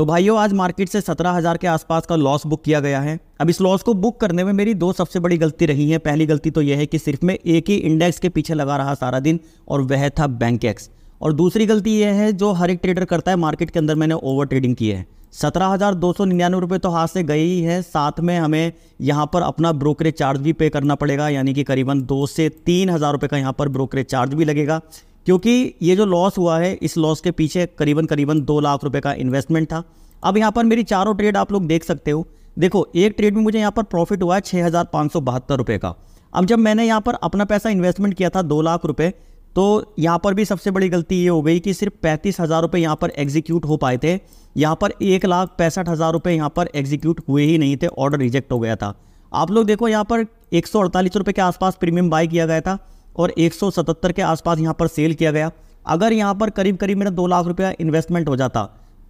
तो भाइयों आज मार्केट से सत्रह हज़ार के आसपास का लॉस बुक किया गया है अब इस लॉस को बुक करने में मेरी दो सबसे बड़ी गलती रही है पहली गलती तो यह है कि सिर्फ मैं एक ही इंडेक्स के पीछे लगा रहा सारा दिन और वह था बैंक एक्स और दूसरी गलती यह है जो हर एक ट्रेडर करता है मार्केट के अंदर मैंने ओवर ट्रेडिंग की है सत्रह हज़ार दो सौ निन्यानवे रुपये तो हाथ से गई ही है साथ में हमें यहाँ पर अपना ब्रोकरेज चार्ज भी पे करना पड़ेगा यानी कि करीबन दो से तीन हज़ार रुपये का यहाँ पर ब्रोकरेज चार्ज भी लगेगा क्योंकि ये जो लॉस हुआ है इस लॉस के पीछे करीबन करीबन दो लाख रुपए का इन्वेस्टमेंट था अब यहाँ पर मेरी चारों ट्रेड आप लोग देख सकते हो देखो एक ट्रेड में मुझे यहाँ पर प्रॉफिट हुआ है छः हज़ार पाँच सौ बहत्तर रुपये का अब जब मैंने यहाँ पर अपना पैसा इन्वेस्टमेंट किया था दो लाख रुपये तो यहाँ पर भी सबसे बड़ी गलती ये हो गई कि सिर्फ पैंतीस हज़ार रुपये यहाँ पर एग्जीक्यूट हो पाए थे यहाँ पर एक लाख पैंसठ हज़ार रुपये यहाँ पर एग्जीक्यूट हुए ही नहीं थे ऑर्डर रिजेक्ट हो गया था आप लोग देखो यहाँ पर एक सौ अड़तालीस रुपये के आसपास प्रीमियम बाय किया गया था और 177 के आसपास यहाँ पर सेल किया गया अगर यहाँ पर करीब करीब मेरा दो लाख रुपया इन्वेस्टमेंट हो जाता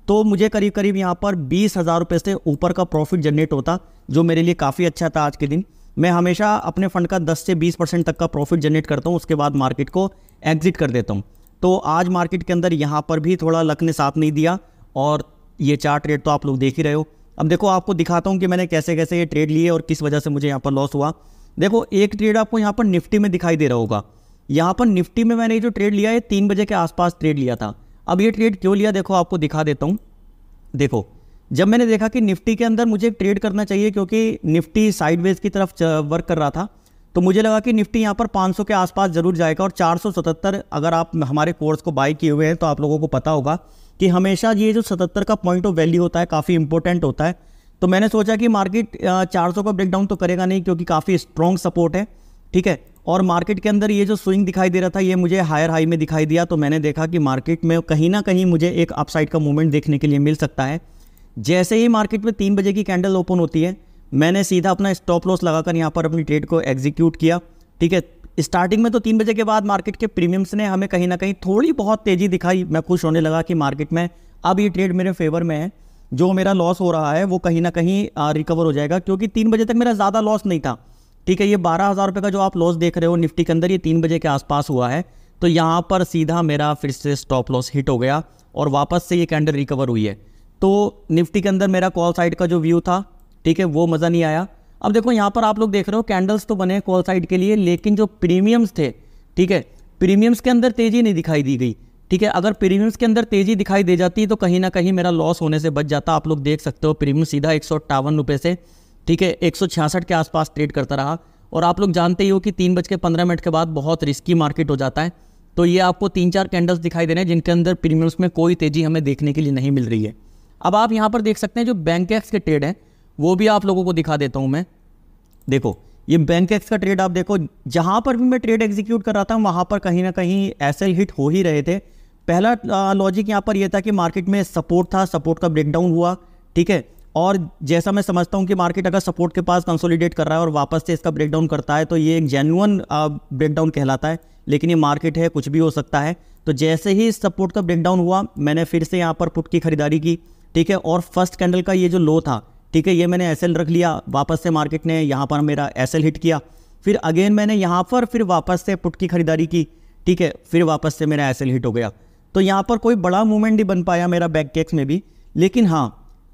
तो मुझे करीब करीब यहाँ पर बीस हज़ार रुपये से ऊपर का प्रॉफिट जनरेट होता जो मेरे लिए काफ़ी अच्छा था आज के दिन मैं हमेशा अपने फंड का 10 से 20 परसेंट तक का प्रॉफिट जनरेट करता हूँ उसके बाद मार्केट को एग्जिट कर देता हूँ तो आज मार्केट के अंदर यहाँ पर भी थोड़ा लक ने साथ नहीं दिया और ये चार ट्रेड तो आप लोग देख ही रहे हो अब देखो आपको दिखाता हूँ कि मैंने कैसे कैसे ये ट्रेड लिए और किस वजह से मुझे यहाँ पर लॉस हुआ देखो एक ट्रेड आपको यहाँ पर निफ्टी में दिखाई दे रहा होगा यहाँ पर निफ्टी में मैंने जो ट्रेड लिया है तीन बजे के आसपास ट्रेड लिया था अब ये ट्रेड क्यों लिया देखो आपको दिखा देता हूँ देखो जब मैंने देखा कि निफ्टी के अंदर मुझे ट्रेड करना चाहिए क्योंकि निफ्टी साइडवेज की तरफ वर्क कर रहा था तो मुझे लगा कि निफ्टी यहाँ पर 500 के आसपास जरूर जाएगा और 477 अगर आप हमारे कोर्स को बाई किए हुए हैं तो आप लोगों को पता होगा कि हमेशा ये जो 77 का पॉइंट ऑफ वैल्यू होता है काफ़ी इंपॉर्टेंट होता है तो मैंने सोचा कि मार्केट 400 का ब्रेकडाउन तो करेगा नहीं क्योंकि काफ़ी स्ट्रॉन्ग सपोर्ट है ठीक है और मार्केट के अंदर ये जो स्विंग दिखाई दे रहा था ये मुझे हायर हाई में दिखाई दिया तो मैंने देखा कि मार्केट में कहीं ना कहीं मुझे एक अपसाइड का मूवमेंट देखने के लिए मिल सकता है जैसे ही मार्केट में तीन बजे की कैंडल ओपन होती है मैंने सीधा अपना स्टॉप लॉस लगाकर यहाँ पर अपनी ट्रेड को एग्जीक्यूट किया ठीक है स्टार्टिंग में तो तीन बजे के बाद मार्केट के प्रीमियम्स ने हमें कहीं ना कहीं थोड़ी बहुत तेज़ी दिखाई मैं खुश होने लगा कि मार्केट में अब ये ट्रेड मेरे फेवर में है जो मेरा लॉस हो रहा है वो कहीं ना कहीं रिकवर हो जाएगा क्योंकि तीन बजे तक मेरा ज़्यादा लॉस नहीं था ठीक है ये बारह हज़ार रुपये का जो आप लॉस देख रहे हो निफ्टी के अंदर ये तीन बजे के आसपास हुआ है तो यहाँ पर सीधा मेरा फिर से स्टॉप लॉस हिट हो गया और वापस से ये कैंडल रिकवर हुई है तो निफ्टी के अंदर मेरा कॉल साइड का जो व्यू था ठीक है वो मज़ा नहीं आया अब देखो यहाँ पर आप लोग देख रहे हो कैंडल्स तो बने कॉल साइड के लिए लेकिन जो प्रीमियम्स थे ठीक है प्रीमियम्स के अंदर तेज़ी नहीं दिखाई दी गई ठीक है अगर प्रीमियम्स के अंदर तेजी दिखाई दे जाती तो कहीं ना कहीं मेरा लॉस होने से बच जाता आप लोग देख सकते हो प्रीमियम सीधा एक रुपये से ठीक है एक के आसपास ट्रेड करता रहा और आप लोग जानते ही हो कि तीन बज के पंद्रह मिनट के बाद बहुत रिस्की मार्केट हो जाता है तो ये आपको तीन चार कैंडल्स दिखाई दे रहे हैं जिनके अंदर प्रीमियम्स में कोई तेज़ी हमें देखने के लिए नहीं मिल रही है अब आप यहाँ पर देख सकते हैं जो बैंक एक्स के ट्रेड हैं वो भी आप लोगों को दिखा देता हूँ मैं देखो ये बैंक एक्स का ट्रेड आप देखो जहाँ पर भी मैं ट्रेड एग्जीक्यूट कर रहा था वहाँ पर कहीं ना कहीं एस हिट हो ही रहे थे पहला लॉजिक यहाँ पर यह था कि मार्केट में सपोर्ट था सपोर्ट का ब्रेकडाउन हुआ ठीक है और जैसा मैं समझता हूँ कि मार्केट अगर सपोर्ट के पास कंसोलिडेट कर रहा है और वापस से इसका ब्रेकडाउन करता है तो ये एक जेनुअन ब्रेकडाउन कहलाता है लेकिन ये मार्केट है कुछ भी हो सकता है तो जैसे ही सपोर्ट का ब्रेकडाउन हुआ मैंने फिर से यहाँ पर पुट की खरीदारी की ठीक है और फर्स्ट कैंडल का ये जो लो था ठीक है ये मैंने एस रख लिया वापस से मार्केट ने यहाँ पर मेरा एस हिट किया फिर अगेन मैंने यहाँ पर फिर वापस से पुट की खरीदारी की ठीक है फिर वापस से मेरा एस हिट हो गया तो यहाँ पर कोई बड़ा मूवमेंट नहीं बन पाया मेरा बैक टैक्स में भी लेकिन हाँ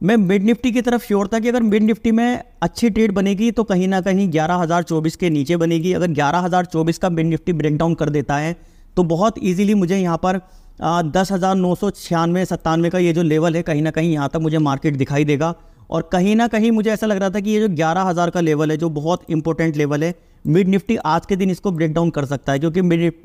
मैं मिड निफ्टी की तरफ श्योर था कि अगर मिड निफ्टी में अच्छी ट्रेड बनेगी तो कहीं ना कहीं ग्यारह के नीचे बनेगी अगर ग्यारह का मिड निफ्टी ब्रेकडाउन कर देता है तो बहुत ईजिली मुझे यहाँ पर दस हज़ार नौ सौ छियानवे सत्तानवे का ये जो लेवल है कहीं ना कहीं यहाँ तक मुझे मार्केट दिखाई देगा और कहीं ना कहीं मुझे ऐसा लग रहा था कि ये जो ग्यारह हज़ार का लेवल है जो बहुत इंपॉर्टेंट लेवल है मिड निफ्टी आज के दिन इसको ब्रेक डाउन कर सकता है क्योंकि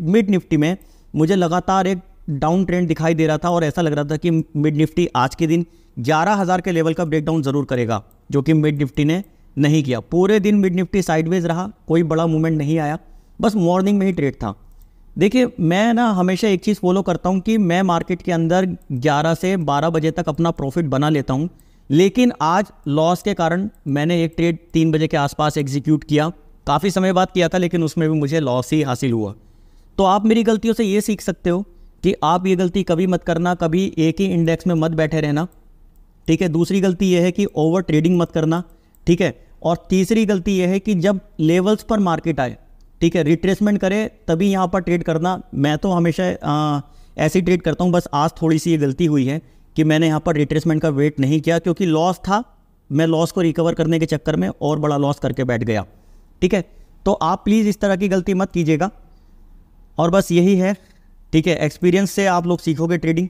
मिड निफ्टी में मुझे लगातार एक डाउन ट्रेंड दिखाई दे रहा था और ऐसा लग रहा था कि मिड निफ्टी आज के दिन ग्यारह हज़ार के लेवल का ब्रेकडाउन ज़रूर करेगा जो कि मिड निफ्टी ने नहीं किया पूरे दिन मिड निफ्टी साइडवेज रहा कोई बड़ा मूवमेंट नहीं आया बस मॉर्निंग में ही ट्रेड था देखिए मैं ना हमेशा एक चीज़ फॉलो करता हूँ कि मैं मार्केट के अंदर 11 से 12 बजे तक अपना प्रॉफिट बना लेता हूँ लेकिन आज लॉस के कारण मैंने एक ट्रेड तीन बजे के आसपास एग्जीक्यूट किया काफ़ी समय बाद किया था लेकिन उसमें भी मुझे लॉस ही हासिल हुआ तो आप मेरी गलतियों से ये सीख सकते हो कि आप ये गलती कभी मत करना कभी एक ही इंडेक्स में मत बैठे रहना ठीक है दूसरी गलती यह है कि ओवर ट्रेडिंग मत करना ठीक है और तीसरी गलती यह है कि जब लेवल्स पर मार्केट आए ठीक है रिट्रेसमेंट करे तभी यहाँ पर ट्रेड करना मैं तो हमेशा ऐसे ट्रेड करता हूँ बस आज थोड़ी सी ये गलती हुई है कि मैंने यहाँ पर रिट्रेसमेंट का वेट नहीं किया क्योंकि लॉस था मैं लॉस को रिकवर करने के चक्कर में और बड़ा लॉस करके बैठ गया ठीक है तो आप प्लीज़ इस तरह की गलती मत कीजिएगा और बस यही है ठीक है एक्सपीरियंस से आप लोग सीखोगे ट्रेडिंग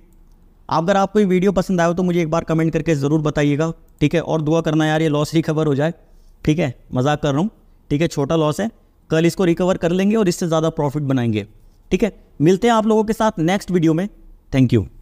अगर आपको ये वीडियो पसंद आया हो तो मुझे एक बार कमेंट करके ज़रूर बताइएगा ठीक है और दुआ करना यार ये लॉस रिकवर हो जाए ठीक है मजाक कर रहा हूँ ठीक है छोटा लॉस है कल इसको रिकवर कर लेंगे और इससे ज़्यादा प्रॉफिट बनाएंगे ठीक है मिलते हैं आप लोगों के साथ नेक्स्ट वीडियो में थैंक यू